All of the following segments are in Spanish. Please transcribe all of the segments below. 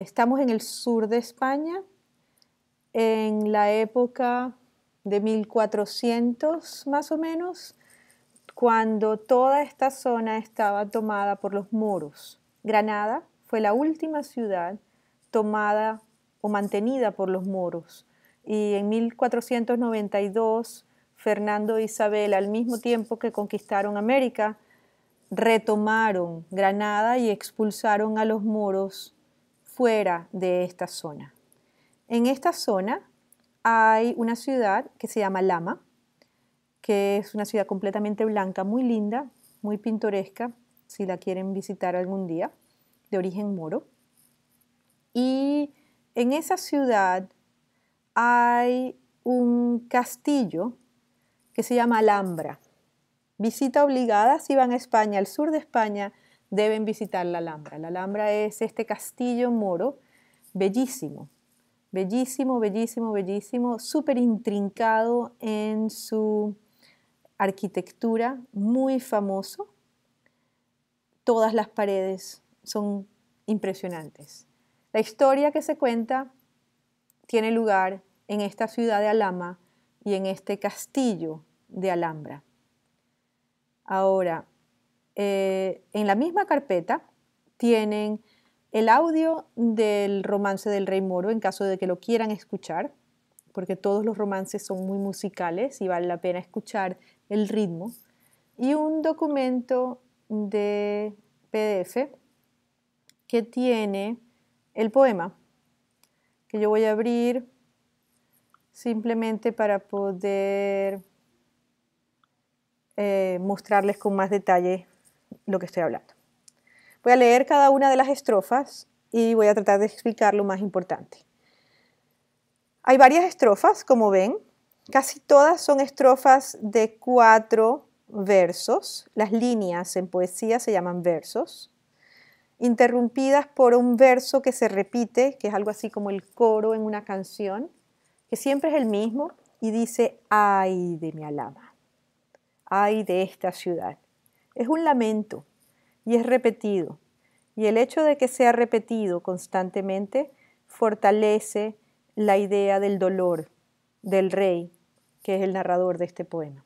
Estamos en el sur de España, en la época de 1400 más o menos, cuando toda esta zona estaba tomada por los moros. Granada fue la última ciudad tomada o mantenida por los moros. Y en 1492, Fernando e Isabel, al mismo tiempo que conquistaron América, retomaron Granada y expulsaron a los moros fuera de esta zona. En esta zona hay una ciudad que se llama Lama, que es una ciudad completamente blanca, muy linda, muy pintoresca, si la quieren visitar algún día, de origen moro. Y en esa ciudad hay un castillo que se llama Alhambra. Visita obligada si van a España, al sur de España, deben visitar la Alhambra. La Alhambra es este castillo moro, bellísimo, bellísimo, bellísimo, bellísimo, súper intrincado en su arquitectura, muy famoso. Todas las paredes son impresionantes. La historia que se cuenta tiene lugar en esta ciudad de Alhama y en este castillo de Alhambra. Ahora, eh, en la misma carpeta tienen el audio del romance del rey moro en caso de que lo quieran escuchar, porque todos los romances son muy musicales y vale la pena escuchar el ritmo, y un documento de PDF que tiene el poema, que yo voy a abrir simplemente para poder eh, mostrarles con más detalle lo que estoy hablando. Voy a leer cada una de las estrofas y voy a tratar de explicar lo más importante. Hay varias estrofas, como ven. Casi todas son estrofas de cuatro versos. Las líneas en poesía se llaman versos, interrumpidas por un verso que se repite, que es algo así como el coro en una canción, que siempre es el mismo y dice, ay de mi alama, ay de esta ciudad, es un lamento y es repetido. Y el hecho de que sea repetido constantemente fortalece la idea del dolor del rey, que es el narrador de este poema.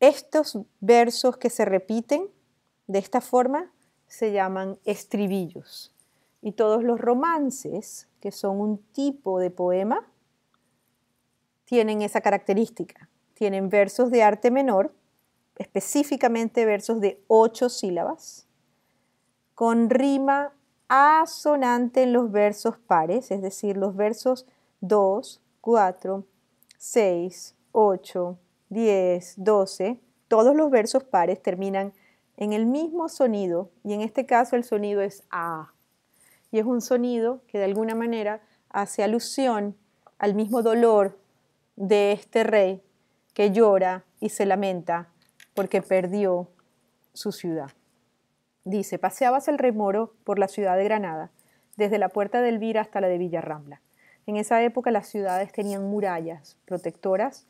Estos versos que se repiten de esta forma se llaman estribillos. Y todos los romances, que son un tipo de poema, tienen esa característica. Tienen versos de arte menor específicamente versos de ocho sílabas, con rima asonante en los versos pares, es decir, los versos 2, 4, 6, 8, 10, 12, todos los versos pares terminan en el mismo sonido y en este caso el sonido es A. Y es un sonido que de alguna manera hace alusión al mismo dolor de este rey que llora y se lamenta porque perdió su ciudad. Dice, paseabas el rey Moro por la ciudad de Granada, desde la puerta de Elvira hasta la de Villarrambla. En esa época las ciudades tenían murallas protectoras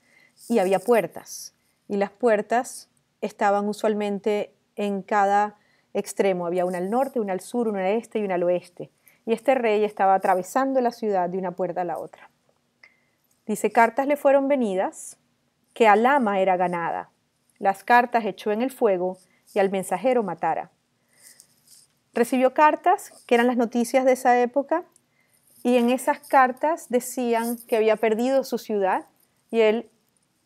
y había puertas. Y las puertas estaban usualmente en cada extremo. Había una al norte, una al sur, una al este y una al oeste. Y este rey estaba atravesando la ciudad de una puerta a la otra. Dice, cartas le fueron venidas, que Alama era ganada, las cartas echó en el fuego y al mensajero matara. Recibió cartas, que eran las noticias de esa época, y en esas cartas decían que había perdido su ciudad y él,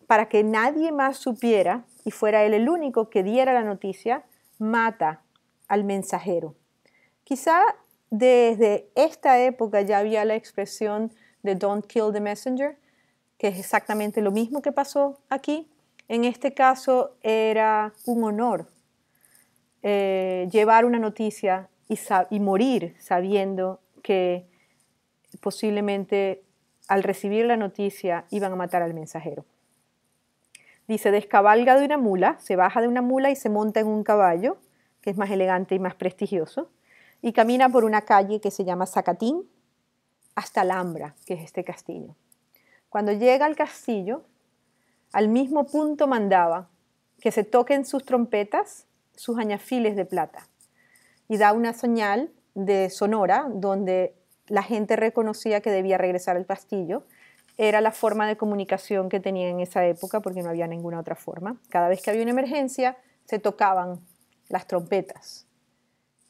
para que nadie más supiera y fuera él el único que diera la noticia, mata al mensajero. Quizá desde esta época ya había la expresión de don't kill the messenger, que es exactamente lo mismo que pasó aquí, en este caso era un honor eh, llevar una noticia y, y morir sabiendo que posiblemente al recibir la noticia iban a matar al mensajero. Dice, descabalga de una mula, se baja de una mula y se monta en un caballo, que es más elegante y más prestigioso, y camina por una calle que se llama Zacatín hasta Alhambra, que es este castillo. Cuando llega al castillo, al mismo punto mandaba que se toquen sus trompetas, sus añafiles de plata. Y da una señal de sonora donde la gente reconocía que debía regresar al castillo. Era la forma de comunicación que tenía en esa época porque no había ninguna otra forma. Cada vez que había una emergencia se tocaban las trompetas.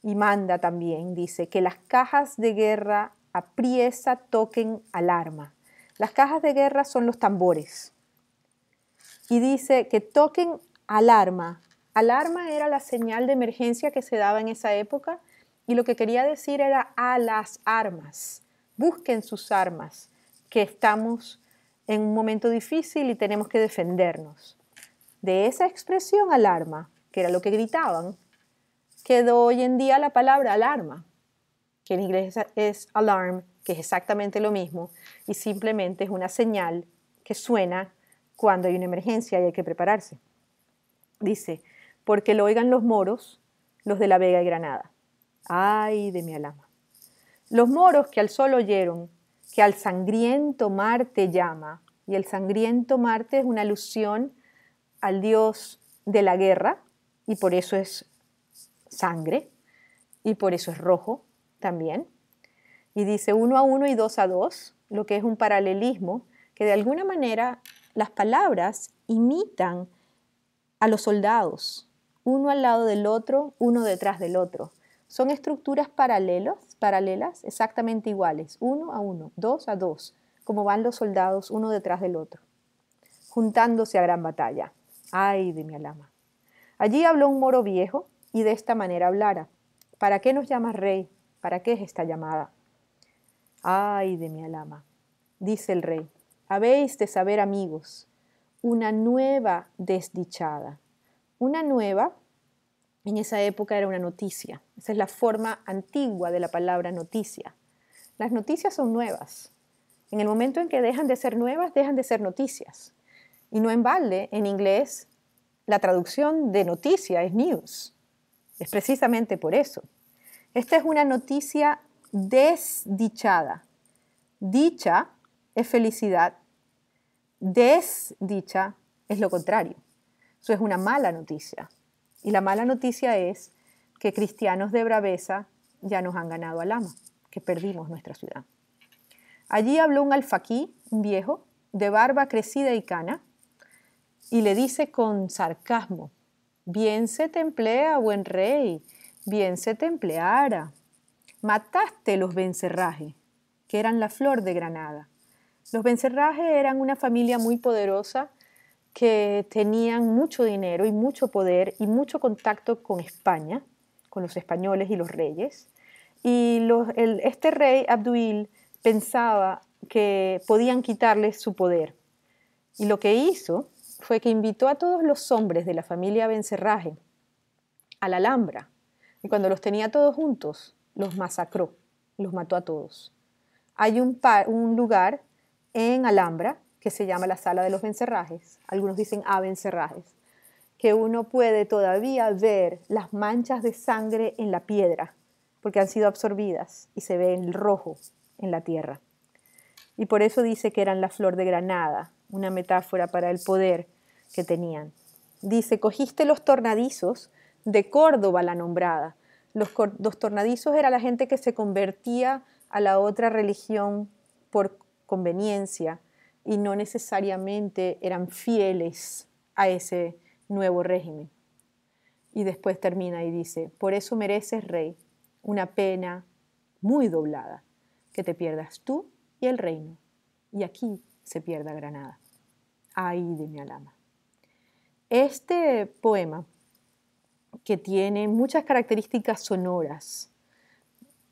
Y manda también, dice, que las cajas de guerra apriesa toquen alarma. Las cajas de guerra son los tambores, y dice que toquen alarma. Alarma era la señal de emergencia que se daba en esa época y lo que quería decir era a las armas. Busquen sus armas, que estamos en un momento difícil y tenemos que defendernos. De esa expresión alarma, que era lo que gritaban, quedó hoy en día la palabra alarma, que en inglés es alarm, que es exactamente lo mismo, y simplemente es una señal que suena cuando hay una emergencia y hay que prepararse. Dice, porque lo oigan los moros, los de La Vega y Granada. Ay de mi alama. Los moros que al sol oyeron, que al sangriento Marte llama, y el sangriento Marte es una alusión al dios de la guerra, y por eso es sangre, y por eso es rojo también. Y dice uno a uno y dos a dos, lo que es un paralelismo que de alguna manera las palabras imitan a los soldados, uno al lado del otro, uno detrás del otro. Son estructuras paralelas, paralelas exactamente iguales, uno a uno, dos a dos, como van los soldados uno detrás del otro, juntándose a gran batalla. Ay de mi alama. Allí habló un moro viejo y de esta manera hablara. ¿Para qué nos llamas rey? ¿Para qué es esta llamada? Ay de mi alama, dice el rey habéis de saber amigos, una nueva desdichada. Una nueva, en esa época era una noticia. Esa es la forma antigua de la palabra noticia. Las noticias son nuevas. En el momento en que dejan de ser nuevas, dejan de ser noticias. Y no en balde, en inglés, la traducción de noticia es news. Es precisamente por eso. Esta es una noticia desdichada. Dicha es felicidad desdicha es lo contrario. Eso es una mala noticia. Y la mala noticia es que cristianos de braveza ya nos han ganado al ama, que perdimos nuestra ciudad. Allí habló un alfaquí, un viejo, de barba crecida y cana, y le dice con sarcasmo, bien se te emplea, buen rey, bien se te empleara. Mataste los vencerrajes, que eran la flor de Granada, los Bencerraje eran una familia muy poderosa que tenían mucho dinero y mucho poder y mucho contacto con España, con los españoles y los reyes. Y este rey Abduil pensaba que podían quitarles su poder. Y lo que hizo fue que invitó a todos los hombres de la familia Bencerraje a la Alhambra. Y cuando los tenía todos juntos, los masacró, los mató a todos. Hay un, un lugar en Alhambra, que se llama la Sala de los Vencerrajes, algunos dicen Abencerrajes, que uno puede todavía ver las manchas de sangre en la piedra, porque han sido absorbidas y se ve el rojo en la tierra. Y por eso dice que eran la flor de Granada, una metáfora para el poder que tenían. Dice, cogiste los tornadizos de Córdoba la nombrada. Los, los tornadizos era la gente que se convertía a la otra religión por conveniencia y no necesariamente eran fieles a ese nuevo régimen. Y después termina y dice, por eso mereces, rey, una pena muy doblada, que te pierdas tú y el reino, y aquí se pierda Granada. Ay de mi alma Este poema, que tiene muchas características sonoras,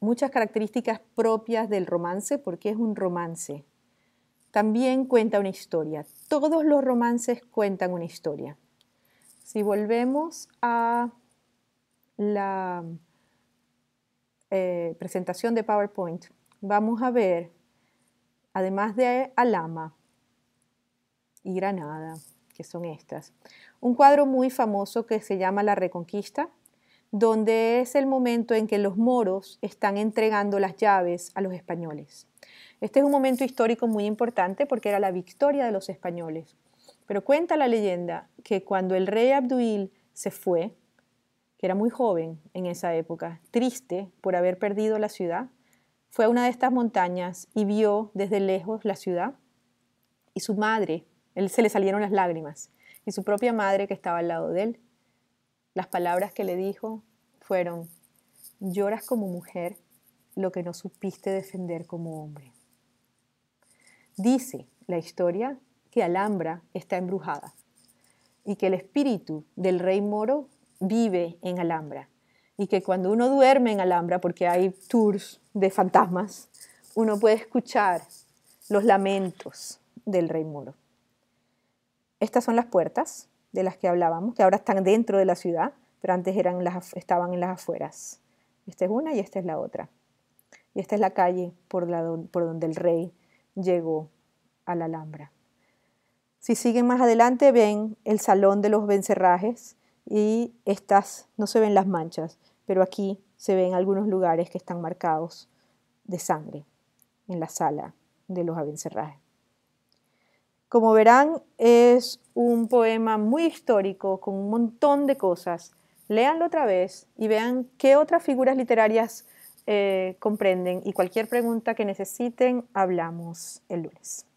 muchas características propias del romance porque es un romance. También cuenta una historia. Todos los romances cuentan una historia. Si volvemos a la eh, presentación de PowerPoint, vamos a ver, además de Alama y Granada, que son estas, un cuadro muy famoso que se llama La Reconquista donde es el momento en que los moros están entregando las llaves a los españoles. Este es un momento histórico muy importante porque era la victoria de los españoles. Pero cuenta la leyenda que cuando el rey Abduil se fue, que era muy joven en esa época, triste por haber perdido la ciudad, fue a una de estas montañas y vio desde lejos la ciudad y su madre, se le salieron las lágrimas, y su propia madre que estaba al lado de él, las palabras que le dijo fueron, lloras como mujer lo que no supiste defender como hombre. Dice la historia que Alhambra está embrujada y que el espíritu del rey moro vive en Alhambra y que cuando uno duerme en Alhambra, porque hay tours de fantasmas, uno puede escuchar los lamentos del rey moro. Estas son las puertas, de las que hablábamos, que ahora están dentro de la ciudad, pero antes eran las, estaban en las afueras. Esta es una y esta es la otra. Y esta es la calle por, la, por donde el rey llegó a la Alhambra. Si siguen más adelante ven el salón de los vencerrajes y estas no se ven las manchas, pero aquí se ven algunos lugares que están marcados de sangre en la sala de los abencerrajes. Como verán, es un poema muy histórico, con un montón de cosas. Léanlo otra vez y vean qué otras figuras literarias eh, comprenden y cualquier pregunta que necesiten, hablamos el lunes.